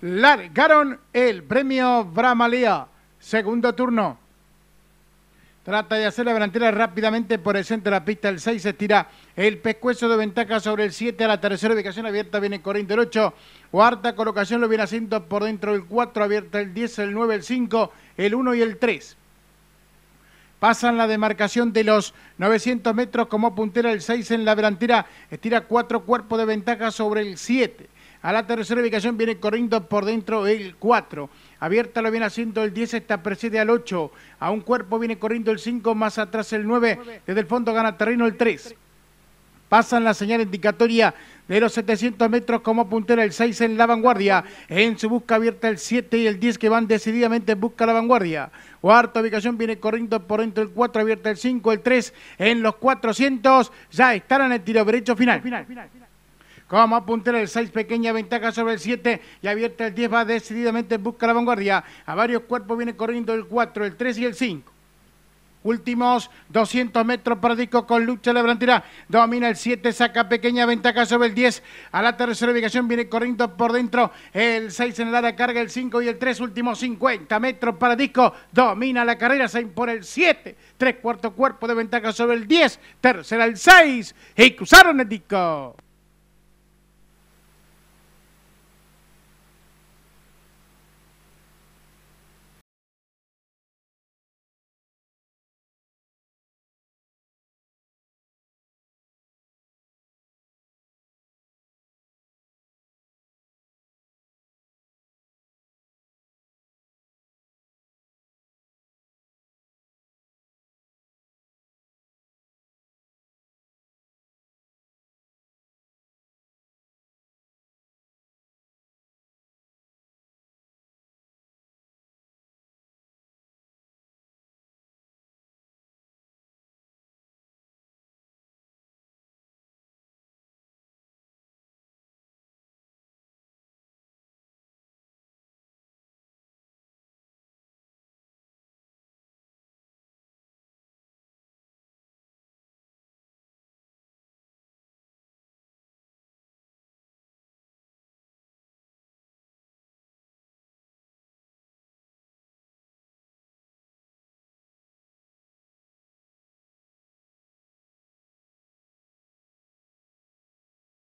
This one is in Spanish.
largaron el premio Bramalea, Segundo turno. Trata de hacer la delantera rápidamente por el centro de la pista. El 6 estira el pescuezo de ventaja sobre el 7 a la tercera ubicación abierta. Viene corriente el 8. Cuarta colocación lo viene haciendo por dentro del 4. Abierta el 10, el 9, el 5, el 1 y el 3. Pasan la demarcación de los 900 metros como puntera el 6 en la delantera. Estira cuatro cuerpos de ventaja sobre el 7. A la tercera ubicación viene corriendo por dentro el 4. Abierta lo viene haciendo el 10, esta precede al 8. A un cuerpo viene corriendo el 5, más atrás el 9. Desde el fondo gana terreno el 3. Pasan la señal indicatoria de los 700 metros como puntera el 6 en la vanguardia. En su busca abierta el 7 y el 10 que van decididamente en busca la vanguardia. Cuarta ubicación viene corriendo por dentro el 4, abierta el 5, el 3 en los 400. Ya estarán en el tiro derecho final, final, final como puntero el 6, pequeña ventaja sobre el 7 y abierta el 10, va decididamente busca la vanguardia. A varios cuerpos viene corriendo el 4, el 3 y el 5. Últimos 200 metros para Disco con lucha la Domina el 7, saca pequeña ventaja sobre el 10. A la tercera ubicación viene corriendo por dentro. El 6 en el área carga el 5 y el 3. Últimos 50 metros para Disco. Domina la carrera, se impone el 7. Tres cuarto cuerpo de ventaja sobre el 10. Tercera el 6. Y cruzaron el Disco.